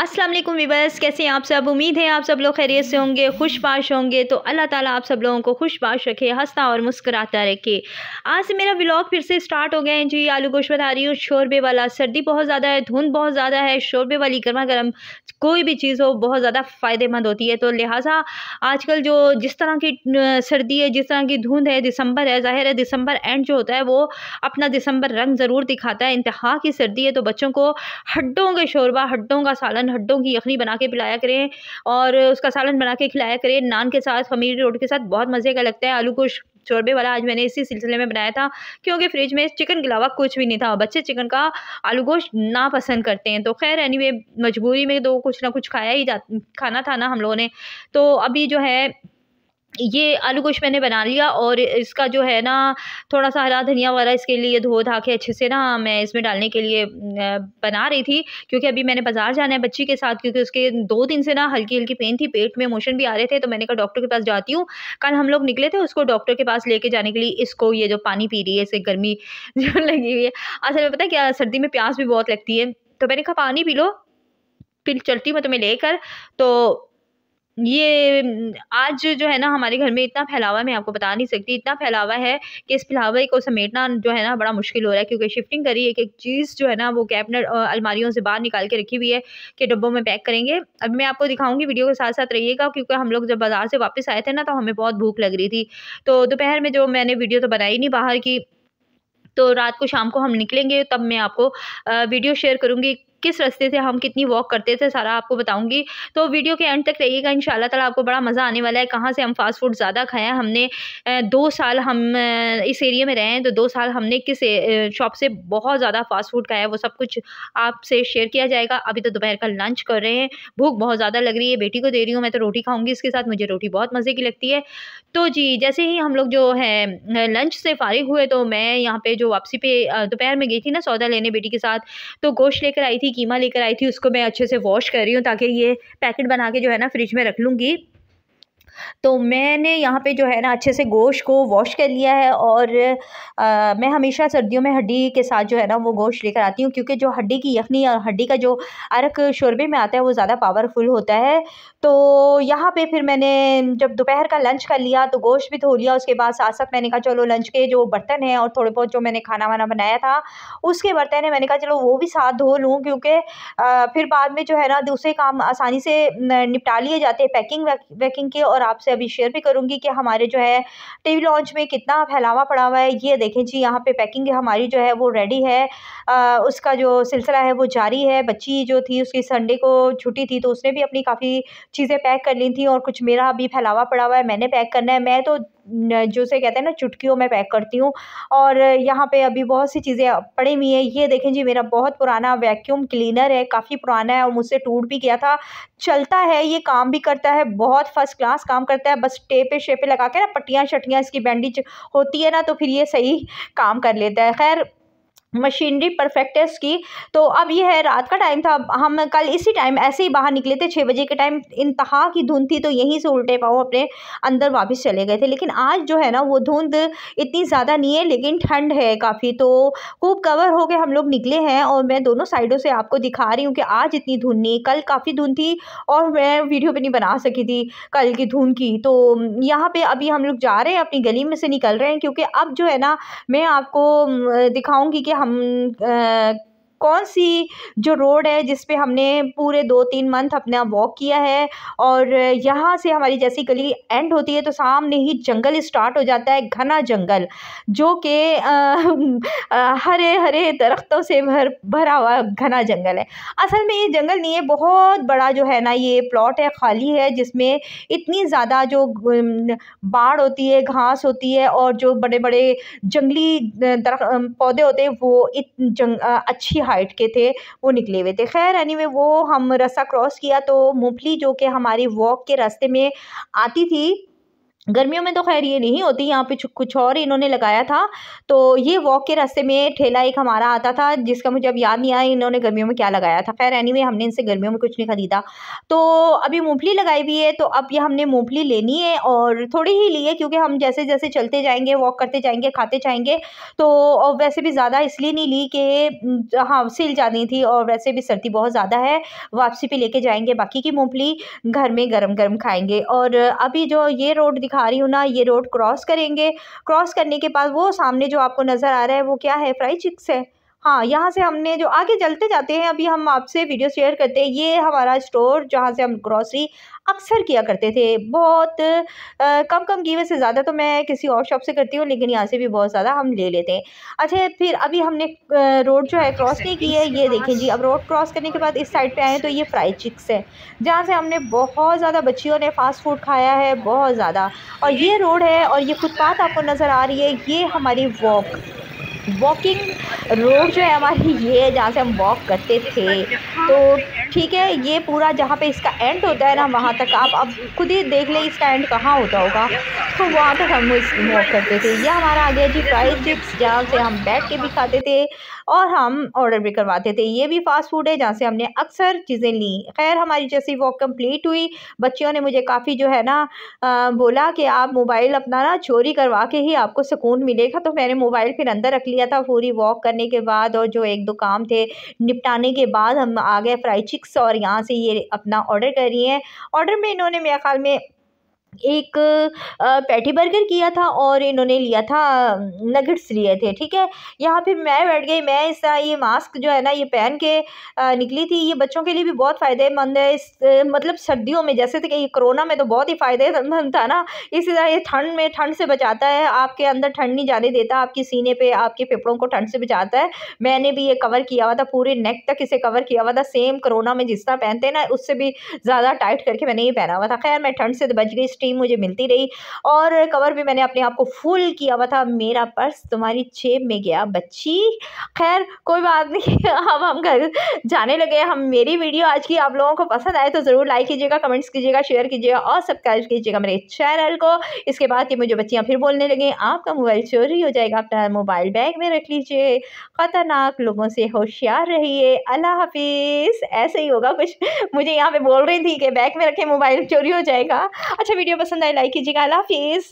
अस्सलाम वालेकुम वीबर्स कैसे हैं आप सब उम्मीद है आप सब लोग खैरियत से होंगे खुशबाश होंगे तो अल्लाह ताला आप सब लोगों को खुशबाश रखे हंसता और मुस्कुराता रखे आज से मेरा व्लॉग फिर से स्टार्ट हो गया है जी आलू गोश्त बता रही हूँ शोरबे वाला सर्दी बहुत ज़्यादा है धुंध बहुत ज़्यादा है शोरबे वाली गर्मा गर्म कोई भी चीज़ हो बहुत ज़्यादा फ़ायदेमंद होती है तो लिहाजा आजकल जो जिस तरह की सर्दी है जिस तरह की धुंध है दिसंबर है ज़ाहिर है दिसंबर एंड जो होता है वो अपना दिसंबर रंग ज़रूर दिखाता है इंतहा की सर्दी है तो बच्चों को हड्डों का शोरबा हड्डों का सालन हड्डों की यखनी बना के पिलाया करें और उसका सालन बना के खिलाया करें नान के साथ खमीर रोट के साथ बहुत मज़े का लगता है आलू को चोरबे वाला आज मैंने इसी सिलसिले में बनाया था क्योंकि फ्रिज में चिकन के अलावा कुछ भी नहीं था बच्चे चिकन का आलू गोश्त ना पसंद करते हैं तो खैर एनी anyway, मजबूरी में तो कुछ ना कुछ खाया ही जा खाना था ना हम लोगों ने तो अभी जो है ये आलू गोश्त मैंने बना लिया और इसका जो है ना थोड़ा सा हरा धनिया वगैरह इसके लिए धो धा के अच्छे से ना मैं इसमें डालने के लिए बना रही थी क्योंकि अभी मैंने बाज़ार जाना है बच्ची के साथ क्योंकि उसके दो दिन से ना हल्की हल्की पेन थी पेट में मोशन भी आ रहे थे तो मैंने कहा डॉक्टर के पास जाती हूँ कल हम लोग निकले थे उसको डॉक्टर के पास लेके जाने के लिए इसको ये जो पानी पी रही है इसे गर्मी जो लगी हुई है असल में पता है क्या सर्दी में प्यास भी बहुत लगती है तो मैंने कहा पानी पी लो फिर चलती हूँ मैं तुम्हें लेकर तो ये आज जो है ना हमारे घर में इतना फैलावा मैं आपको बता नहीं सकती इतना फैलावा है कि इस फैलावे को समेटना जो है ना बड़ा मुश्किल हो रहा है क्योंकि शिफ्टिंग करी एक एक चीज़ जो है ना वो कैबिनेट अलमारियों से बाहर निकाल के रखी हुई है कि डब्बों में पैक करेंगे अब मैं आपको दिखाऊंगी वीडियो के साथ साथ रहिएगा क्योंकि हम लोग जब बाज़ार से वापस आए थे ना तो हमें बहुत भूख लग रही थी तो दोपहर में जो मैंने वीडियो तो बनाई नहीं बाहर की तो रात को शाम को हम निकलेंगे तब मैं आपको वीडियो शेयर करूँगी किस रास्ते से हम कितनी वॉक करते थे सारा आपको बताऊँगी तो वीडियो के एंड तक रहिएगा इन ताला आपको बड़ा मज़ा आने वाला है कहाँ से हम फास्ट फूड ज़्यादा खाया हमने दो साल हम इस एरिया में रहे हैं तो दो साल हमने किस शॉप से बहुत ज़्यादा फास्ट फूड खाया है वो सब कुछ आपसे शेयर किया जाएगा अभी तो दोपहर का लंच कर रहे हैं भूख बहुत ज़्यादा लग रही है बेटी को दे रही हूँ मैं तो रोटी खाऊंगी इसके साथ मुझे रोटी बहुत मज़े की लगती है तो जी जैसे ही हम लोग जो है लंच से फारिग हुए तो मैं यहाँ पे जो वापसी पे दोपहर में गई थी ना सौदा लेने बेटी के साथ तो गोश्त लेकर आई थी कीमा लेकर आई थी उसको मैं अच्छे से वॉश कर रही हूँ ताकि ये पैकेट बना के जो है ना फ्रिज में रख लूँगी तो मैंने यहाँ पे जो है ना अच्छे से गोश्त को वॉश कर लिया है और आ, मैं हमेशा सर्दियों में हड्डी के साथ जो है ना वो गोश्त लेकर आती हूँ क्योंकि जो हड्डी की यखनी और हड्डी का जो अरक शोरबे में आता है वो ज़्यादा पावरफुल होता है तो यहाँ पे फिर मैंने जब दोपहर का लंच कर लिया तो गोश्त भी धो लिया उसके बाद साथ साथ मैंने कहा चलो लंच के जो बर्तन हैं और थोड़े बहुत जो मैंने खाना वाना बनाया था उसके बर्तन है मैंने कहा चलो वो भी साथ धो लूँ क्योंकि फिर बाद में जो है ना दूसरे काम आसानी से निपटा लिए जाते हैं पैकिंग वैकिंग के और आपसे अभी शेयर भी करूँगी कि हमारे जो है टीवी लॉन्च में कितना फैलावा पड़ा हुआ है ये देखें जी यहाँ पे पैकिंग हमारी जो है वो रेडी है आ, उसका जो सिलसिला है वो जारी है बच्ची जो थी उसकी संडे को छुट्टी थी तो उसने भी अपनी काफ़ी चीज़ें पैक कर ली थी और कुछ मेरा अभी फैलावा पड़ा हुआ है मैंने पैक करना है मैं तो से कहते हैं ना चुटकियों में पैक करती हूँ और यहाँ पे अभी बहुत सी चीज़ें पड़ी हुई हैं ये देखें जी मेरा बहुत पुराना वैक्यूम क्लीनर है काफ़ी पुराना है और मुझसे टूट भी गया था चलता है ये काम भी करता है बहुत फर्स्ट क्लास काम करता है बस टेपे शेपे लगा के ना पट्टियाँ शटियाँ इसकी बैंडिज होती है ना तो फिर ये सही काम कर लेता है खैर मशीनरी है की तो अब ये है रात का टाइम था हम कल इसी टाइम ऐसे ही बाहर निकले थे छः बजे के टाइम इंतहा की धुंध थी तो यहीं से उल्टे पाओ अपने अंदर वापस चले गए थे लेकिन आज जो है ना वो धुंध इतनी ज़्यादा नहीं है लेकिन ठंड है काफ़ी तो खूब कवर होकर हम लोग निकले हैं और मैं दोनों साइडों से आपको दिखा रही हूँ कि आज इतनी धुंध नहीं कल काफ़ी धुंध थी और मैं वीडियो भी नहीं बना सकी थी कल की धुंध की तो यहाँ पर अभी हम लोग जा रहे हैं अपनी गली में से निकल रहे हैं क्योंकि अब जो है ना मैं आपको दिखाऊँगी कि हम कौन सी जो रोड है जिस पे हमने पूरे दो तीन मंथ अपना वॉक किया है और यहाँ से हमारी जैसी गली एंड होती है तो सामने ही जंगल स्टार्ट हो जाता है घना जंगल जो कि हरे हरे दरख्तों से भर भरा हुआ घना जंगल है असल में ये जंगल नहीं है बहुत बड़ा जो है ना ये प्लॉट है खाली है जिसमें इतनी ज़्यादा जो बाढ़ होती है घास होती है और जो बड़े बड़े जंगली पौधे होते हैं वो इत, जंग, अच्छी हाइट के थे वो निकले हुए थे खैर एनीवे वो हम रस्ता क्रॉस किया तो मुफली जो कि हमारी वॉक के रास्ते में आती थी गर्मियों में तो खैर ये नहीं होती यहाँ पे कुछ और इन्होंने लगाया था तो ये वॉक के रास्ते में ठेला एक हमारा आता था जिसका मुझे अब याद नहीं आया इन्होंने गर्मियों में क्या लगाया था खैर एनीवे हमने इनसे गर्मियों में कुछ नहीं ख़रीदा तो अभी मूंगफली लगाई हुई है तो अब ये हमने मूंगफली लेनी है और थोड़ी ही ली है क्योंकि हम जैसे जैसे चलते जाएंगे वॉक करते जाएंगे खाते जाएंगे तो वैसे भी ज़्यादा इसलिए नहीं ली कि हाँ सिल जानी थी और वैसे भी सर्दी बहुत ज़्यादा है वापसी पर लेके जाएंगे बाकी की मूँगफली घर में गर्म गर्म खाएँगे और अभी जो ये रोड दिखा रही हूँ ना ये रोड क्रॉस करेंगे क्रॉस करने के बाद वो सामने जो आपको नज़र आ रहा है वो क्या है फ्राई चिक्स है हाँ यहाँ से हमने जो आगे चलते जाते हैं अभी हम आपसे वीडियो शेयर करते हैं ये हमारा स्टोर जहाँ से हम ग्रॉसरी अक्सर किया करते थे बहुत आ, कम कम कीमत से ज़्यादा तो मैं किसी और शॉप से करती हूँ लेकिन यहाँ से भी बहुत ज़्यादा हम ले लेते हैं अच्छा फिर अभी हमने रोड जो है क्रॉस हाँ, नहीं की है ये देखें जी अब रोड क्रॉस करने के बाद इस साइड पे आए तो ये फ्राइड चिक्स है जहाँ से हमने बहुत ज़्यादा बच्चियों ने फ़ास्ट फूड खाया है बहुत ज़्यादा और ये रोड है और ये फुटपाथ आपको नज़र आ रही है ये हमारी वॉक वॉकिंग रोड जो है हमारी ये है जहाँ से हम वॉक करते थे तो ठीक है ये पूरा जहाँ पे इसका एंड होता है ना वहाँ तक आप अब खुद ही देख लें इसका एंड कहाँ होता होगा तो वहाँ तक हम वॉक करते थे यह हमारा आ गया जी फ्राइड चिप्स जहाँ से हम बैठ के भी खाते थे और हम ऑर्डर भी करवाते थे ये भी फास्ट फूड है जहाँ से हमने अक्सर चीज़ें ली खैर हमारी जैसी वॉक कम्प्लीट हुई बच्चियों ने मुझे काफ़ी जो है ना बोला कि आप मोबाइल अपना ना चोरी करवा के ही आपको सुकून मिलेगा तो मैंने मोबाइल फिर अंदर रख लिया लिया था पूरी वॉक करने के बाद और जो एक दो काम थे निपटाने के बाद हम आ गए फ्राई चिक्स और यहाँ से ये अपना ऑर्डर कर रही हैं ऑर्डर में इन्होंने मेरे ख्याल में एक पैटी बर्गर किया था और इन्होंने लिया था नगेट्स लिए थे ठीक है यहाँ पे मैं बैठ गई मैं इस ये मास्क जो है ना ये पहन के निकली थी ये बच्चों के लिए भी बहुत फ़ायदेमंद है इस मतलब सर्दियों में जैसे तो कि कोरोना में तो बहुत ही फ़ायदेमंद था ना इसी तरह ये ठंड में ठंड से बचाता है आपके अंदर ठंड नहीं जाने देता आपके सीने पर आपके फेफड़ों को ठंड से बचाता है मैंने भी ये कवर किया हुआ था पूरे नेक तक इसे कवर किया हुआ था सेम करोना में जिस तरह पहनते हैं ना उससे भी ज़्यादा टाइट करके मैंने ये पहना हुआ था खैर मैं ठंड से बच गई स्टीम मुझे मिलती रही और कवर भी मैंने अपने आप को फुल किया हुआ था मेरा पर्स तुम्हारी चेप में गया बच्ची खैर कोई बात नहीं अब हम घर जाने लगे हम मेरी वीडियो आज की आप लोगों को पसंद आए तो ज़रूर लाइक कीजिएगा कमेंट्स कीजिएगा शेयर कीजिएगा और सब्सक्राइब कीजिएगा मेरे चैनल को इसके बाद ये मुझे बच्चियाँ फिर बोलने लगे आपका मोबाइल चोरी हो जाएगा अपना मोबाइल बैग में रख लीजिए ख़तरनाक लोगों से होशियार रहिए अल्लाह हाफिज़ ऐसे ही होगा कुछ मुझे यहाँ पे बोल रही थी कि बैग में रखे मोबाइल चोरी हो जाएगा अच्छा वीडियो वीडियो पसंद आए लाइक कीजिएगा अल्लाह हाफिज़